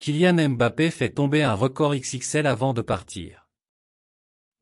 Kylian Mbappé fait tomber un record XXL avant de partir.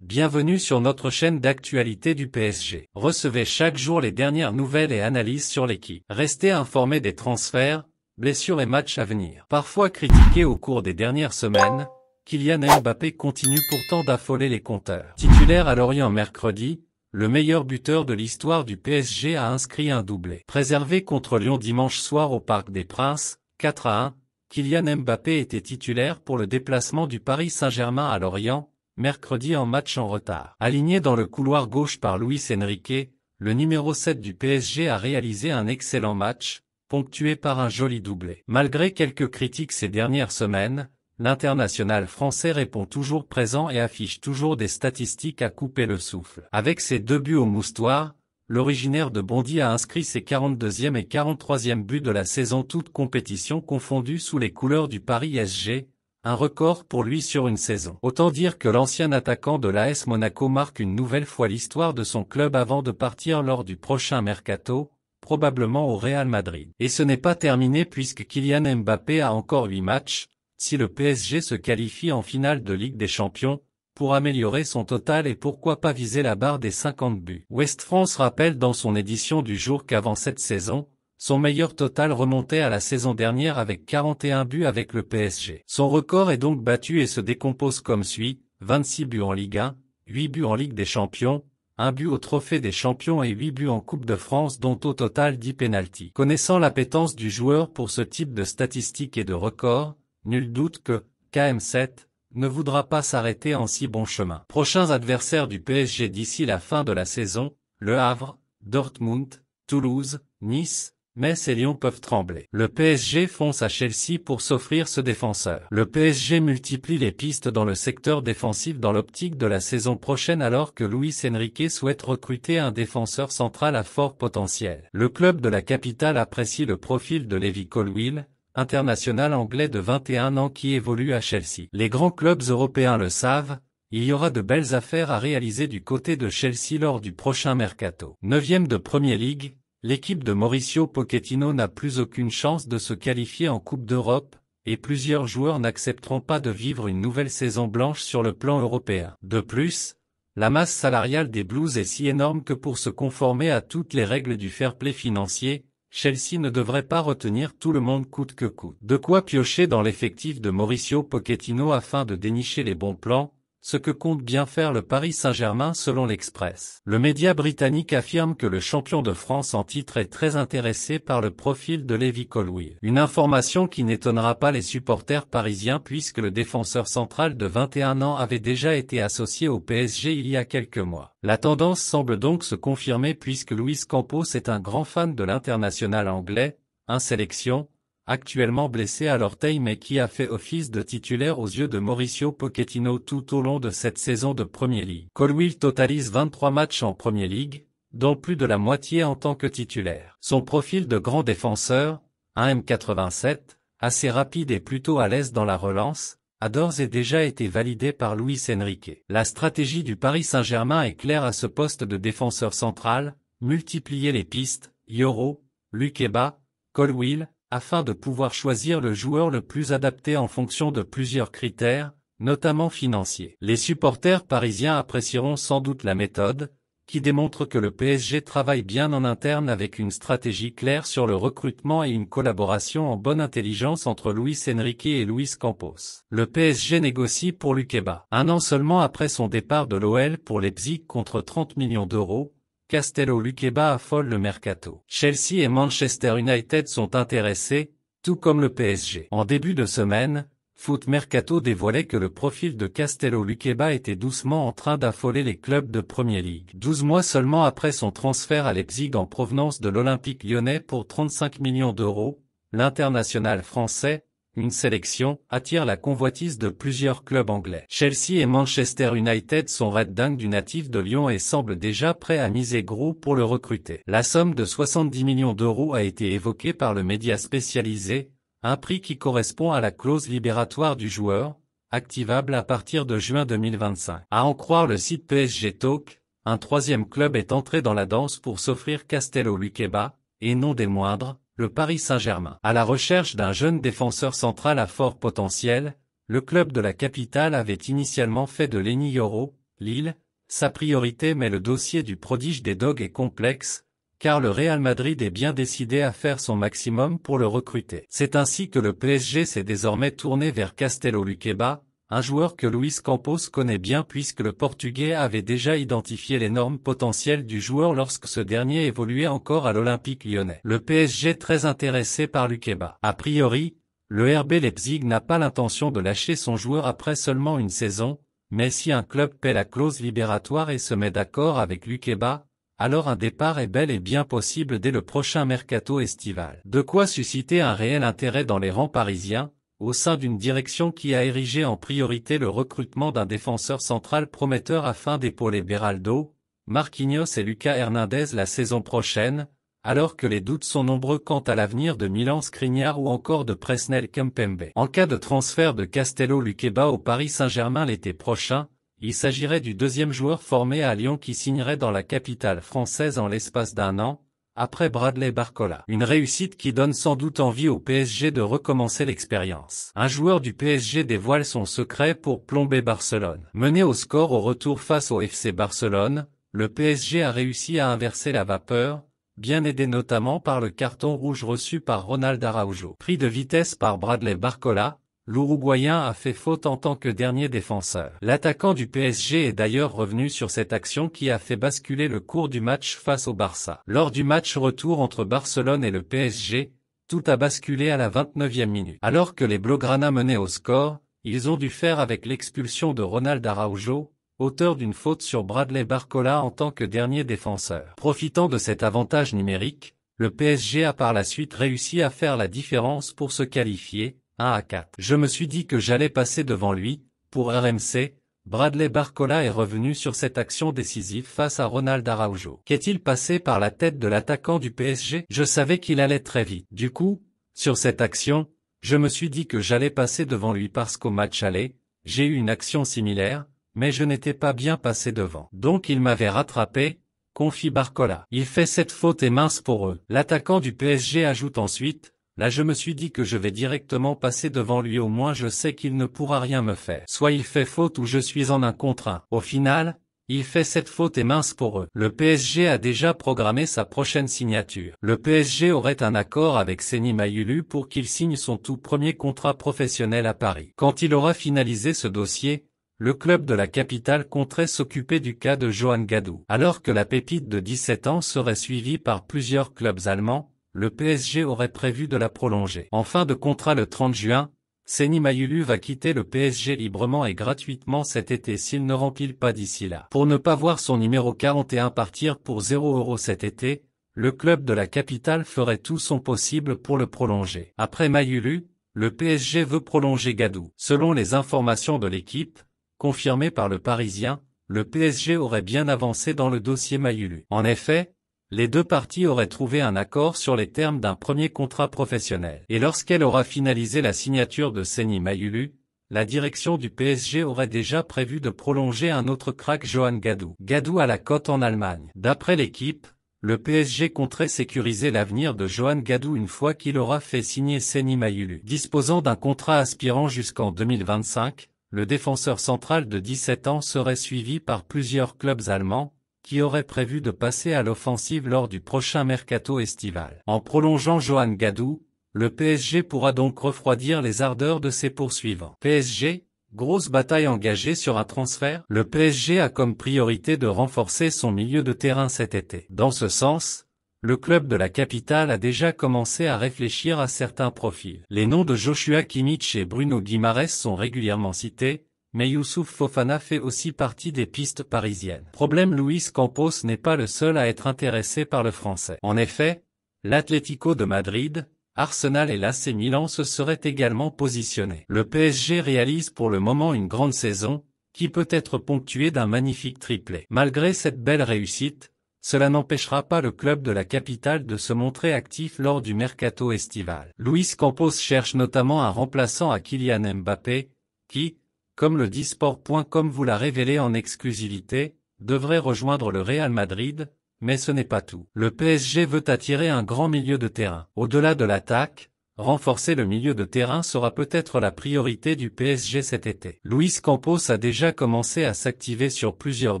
Bienvenue sur notre chaîne d'actualité du PSG. Recevez chaque jour les dernières nouvelles et analyses sur l'équipe. Restez informé des transferts, blessures et matchs à venir. Parfois critiqué au cours des dernières semaines, Kylian Mbappé continue pourtant d'affoler les compteurs. Titulaire à Lorient mercredi, le meilleur buteur de l'histoire du PSG a inscrit un doublé. Préservé contre Lyon dimanche soir au Parc des Princes, 4 à 1, Kylian Mbappé était titulaire pour le déplacement du Paris Saint-Germain à Lorient, mercredi en match en retard. Aligné dans le couloir gauche par Luis Enrique, le numéro 7 du PSG a réalisé un excellent match, ponctué par un joli doublé. Malgré quelques critiques ces dernières semaines, l'international français répond toujours présent et affiche toujours des statistiques à couper le souffle. Avec ses deux buts au moustoir, l'originaire de Bondy a inscrit ses 42e et 43e buts de la saison toutes compétitions confondues sous les couleurs du Paris SG, un record pour lui sur une saison. Autant dire que l'ancien attaquant de l'AS Monaco marque une nouvelle fois l'histoire de son club avant de partir lors du prochain mercato, probablement au Real Madrid. Et ce n'est pas terminé puisque Kylian Mbappé a encore 8 matchs, si le PSG se qualifie en finale de Ligue des Champions, pour améliorer son total et pourquoi pas viser la barre des 50 buts. West France rappelle dans son édition du jour qu'avant cette saison, son meilleur total remontait à la saison dernière avec 41 buts avec le PSG. Son record est donc battu et se décompose comme suit, 26 buts en Ligue 1, 8 buts en Ligue des Champions, 1 but au Trophée des Champions et 8 buts en Coupe de France dont au total 10 pénalties. Connaissant l'appétence du joueur pour ce type de statistiques et de records, nul doute que, KM7, ne voudra pas s'arrêter en si bon chemin. Prochains adversaires du PSG d'ici la fin de la saison, Le Havre, Dortmund, Toulouse, Nice, Metz et Lyon peuvent trembler. Le PSG fonce à Chelsea pour s'offrir ce défenseur. Le PSG multiplie les pistes dans le secteur défensif dans l'optique de la saison prochaine alors que Luis Enrique souhaite recruter un défenseur central à fort potentiel. Le club de la capitale apprécie le profil de Levi Colwill, international anglais de 21 ans qui évolue à Chelsea. Les grands clubs européens le savent, il y aura de belles affaires à réaliser du côté de Chelsea lors du prochain mercato. 9 de Premier League, l'équipe de Mauricio Pochettino n'a plus aucune chance de se qualifier en Coupe d'Europe, et plusieurs joueurs n'accepteront pas de vivre une nouvelle saison blanche sur le plan européen. De plus, la masse salariale des Blues est si énorme que pour se conformer à toutes les règles du fair play financier, Chelsea ne devrait pas retenir tout le monde coûte que coûte. De quoi piocher dans l'effectif de Mauricio Pochettino afin de dénicher les bons plans, ce que compte bien faire le Paris Saint-Germain selon l'Express. Le média britannique affirme que le champion de France en titre est très intéressé par le profil de Lévi Colwill. Une information qui n'étonnera pas les supporters parisiens puisque le défenseur central de 21 ans avait déjà été associé au PSG il y a quelques mois. La tendance semble donc se confirmer puisque Luis Campos est un grand fan de l'international anglais, un sélection, actuellement blessé à l'orteil mais qui a fait office de titulaire aux yeux de Mauricio Pochettino tout au long de cette saison de Premier League. Colwill totalise 23 matchs en Premier League, dont plus de la moitié en tant que titulaire. Son profil de grand défenseur, 1m87, assez rapide et plutôt à l'aise dans la relance, a d'ores et déjà été validé par Luis Enrique. La stratégie du Paris Saint-Germain est claire à ce poste de défenseur central, multiplier les pistes, Yoro, Luqueba, Colwill, afin de pouvoir choisir le joueur le plus adapté en fonction de plusieurs critères, notamment financiers. Les supporters parisiens apprécieront sans doute la méthode, qui démontre que le PSG travaille bien en interne avec une stratégie claire sur le recrutement et une collaboration en bonne intelligence entre Luis Enrique et Luis Campos. Le PSG négocie pour Luqueba. Un an seulement après son départ de l'OL pour Leipzig contre 30 millions d'euros, Castello-Luqueba affole le mercato. Chelsea et Manchester United sont intéressés, tout comme le PSG. En début de semaine, Foot Mercato dévoilait que le profil de Castello Luqueba était doucement en train d'affoler les clubs de Premier League. 12 mois seulement après son transfert à Leipzig en provenance de l'Olympique lyonnais pour 35 millions d'euros, l'international français, une sélection attire la convoitise de plusieurs clubs anglais. Chelsea et Manchester United sont dingues du natif de Lyon et semblent déjà prêts à miser gros pour le recruter. La somme de 70 millions d'euros a été évoquée par le média spécialisé, un prix qui correspond à la clause libératoire du joueur, activable à partir de juin 2025. À en croire le site PSG Talk, un troisième club est entré dans la danse pour s'offrir Castello Luqueba, et non des moindres, le Paris Saint-Germain. À la recherche d'un jeune défenseur central à fort potentiel, le club de la capitale avait initialement fait de Lenny Yoro, Lille, sa priorité mais le dossier du prodige des Dogs est complexe, car le Real Madrid est bien décidé à faire son maximum pour le recruter. C'est ainsi que le PSG s'est désormais tourné vers Castello Luqueba, un joueur que Luis Campos connaît bien puisque le Portugais avait déjà identifié l'énorme potentiel du joueur lorsque ce dernier évoluait encore à l'Olympique lyonnais. Le PSG très intéressé par Lukeba. A priori, le RB Leipzig n'a pas l'intention de lâcher son joueur après seulement une saison, mais si un club paie la clause libératoire et se met d'accord avec Lukeba, alors un départ est bel et bien possible dès le prochain mercato estival. De quoi susciter un réel intérêt dans les rangs parisiens, au sein d'une direction qui a érigé en priorité le recrutement d'un défenseur central prometteur afin d'épauler Beraldo, Marquinhos et Lucas Hernandez la saison prochaine, alors que les doutes sont nombreux quant à l'avenir de Milan Skriniar ou encore de Presnel Kempembe. En cas de transfert de Castello Luqueba au Paris Saint-Germain l'été prochain, il s'agirait du deuxième joueur formé à Lyon qui signerait dans la capitale française en l'espace d'un an, après Bradley Barcola. Une réussite qui donne sans doute envie au PSG de recommencer l'expérience. Un joueur du PSG dévoile son secret pour plomber Barcelone. Mené au score au retour face au FC Barcelone, le PSG a réussi à inverser la vapeur, bien aidé notamment par le carton rouge reçu par Ronald Araujo. Pris de vitesse par Bradley Barcola, l'Uruguayen a fait faute en tant que dernier défenseur. L'attaquant du PSG est d'ailleurs revenu sur cette action qui a fait basculer le cours du match face au Barça. Lors du match retour entre Barcelone et le PSG, tout a basculé à la 29e minute. Alors que les Blaugrana menaient au score, ils ont dû faire avec l'expulsion de Ronald Araujo, auteur d'une faute sur Bradley Barcola en tant que dernier défenseur. Profitant de cet avantage numérique, le PSG a par la suite réussi à faire la différence pour se qualifier, 1 à 4. Je me suis dit que j'allais passer devant lui, pour RMC, Bradley Barcola est revenu sur cette action décisive face à Ronald Araujo. Qu'est-il passé par la tête de l'attaquant du PSG Je savais qu'il allait très vite. Du coup, sur cette action, je me suis dit que j'allais passer devant lui parce qu'au match aller, j'ai eu une action similaire, mais je n'étais pas bien passé devant. Donc il m'avait rattrapé, confie Barcola. Il fait cette faute et mince pour eux. L'attaquant du PSG ajoute ensuite, Là je me suis dit que je vais directement passer devant lui au moins je sais qu'il ne pourra rien me faire. Soit il fait faute ou je suis en un contrat. Au final, il fait cette faute et mince pour eux. Le PSG a déjà programmé sa prochaine signature. Le PSG aurait un accord avec Seni Mayulu pour qu'il signe son tout premier contrat professionnel à Paris. Quand il aura finalisé ce dossier, le club de la capitale compterait s'occuper du cas de Johan Gadou. Alors que la pépite de 17 ans serait suivie par plusieurs clubs allemands, le PSG aurait prévu de la prolonger. En fin de contrat le 30 juin, Seni Mayulu va quitter le PSG librement et gratuitement cet été s'il ne remplit pas d'ici là. Pour ne pas voir son numéro 41 partir pour 0 euros cet été, le club de la capitale ferait tout son possible pour le prolonger. Après Mayulu, le PSG veut prolonger Gadou. Selon les informations de l'équipe, confirmées par le Parisien, le PSG aurait bien avancé dans le dossier Mayulu. En effet, les deux parties auraient trouvé un accord sur les termes d'un premier contrat professionnel. Et lorsqu'elle aura finalisé la signature de Seni Mayulu, la direction du PSG aurait déjà prévu de prolonger un autre crack Johan Gadou. Gadou à la cote en Allemagne. D'après l'équipe, le PSG compterait sécuriser l'avenir de Johan Gadou une fois qu'il aura fait signer Seni Mayulu. Disposant d'un contrat aspirant jusqu'en 2025, le défenseur central de 17 ans serait suivi par plusieurs clubs allemands, qui aurait prévu de passer à l'offensive lors du prochain mercato estival. En prolongeant Johan Gadou, le PSG pourra donc refroidir les ardeurs de ses poursuivants. PSG, grosse bataille engagée sur un transfert Le PSG a comme priorité de renforcer son milieu de terrain cet été. Dans ce sens, le club de la capitale a déjà commencé à réfléchir à certains profils. Les noms de Joshua Kimmich et Bruno Guimares sont régulièrement cités, mais Youssouf Fofana fait aussi partie des pistes parisiennes. Problème Luis Campos n'est pas le seul à être intéressé par le français. En effet, l'Atlético de Madrid, Arsenal et l'AC Milan se seraient également positionnés. Le PSG réalise pour le moment une grande saison, qui peut être ponctuée d'un magnifique triplé. Malgré cette belle réussite, cela n'empêchera pas le club de la capitale de se montrer actif lors du mercato estival. Luis Campos cherche notamment un remplaçant à Kylian Mbappé, qui, comme le disport.com vous l'a révélé en exclusivité, devrait rejoindre le Real Madrid, mais ce n'est pas tout. Le PSG veut attirer un grand milieu de terrain. Au-delà de l'attaque, renforcer le milieu de terrain sera peut-être la priorité du PSG cet été. Luis Campos a déjà commencé à s'activer sur plusieurs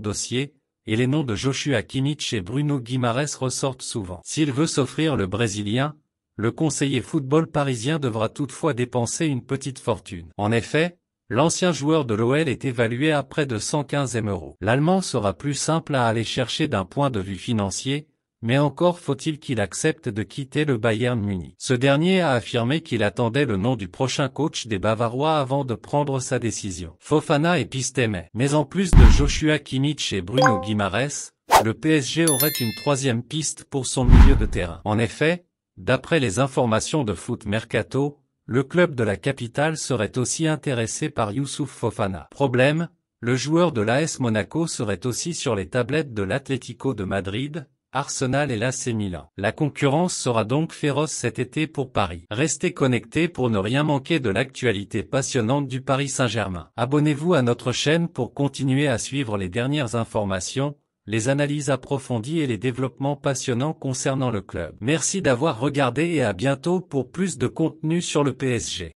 dossiers, et les noms de Joshua Kimmich et Bruno Guimares ressortent souvent. S'il veut s'offrir le Brésilien, le conseiller football parisien devra toutefois dépenser une petite fortune. En effet, L'ancien joueur de l'OL est évalué à près de 115 euros. L'Allemand sera plus simple à aller chercher d'un point de vue financier, mais encore faut-il qu'il accepte de quitter le Bayern Munich. Ce dernier a affirmé qu'il attendait le nom du prochain coach des Bavarois avant de prendre sa décision. Fofana et pisté Mais en plus de Joshua Kimmich et Bruno Guimares, le PSG aurait une troisième piste pour son milieu de terrain. En effet, d'après les informations de Foot Mercato, le club de la capitale serait aussi intéressé par Youssouf Fofana. Problème, le joueur de l'AS Monaco serait aussi sur les tablettes de l'Atlético de Madrid, Arsenal et l'AC Milan. La concurrence sera donc féroce cet été pour Paris. Restez connectés pour ne rien manquer de l'actualité passionnante du Paris Saint-Germain. Abonnez-vous à notre chaîne pour continuer à suivre les dernières informations, les analyses approfondies et les développements passionnants concernant le club. Merci d'avoir regardé et à bientôt pour plus de contenu sur le PSG.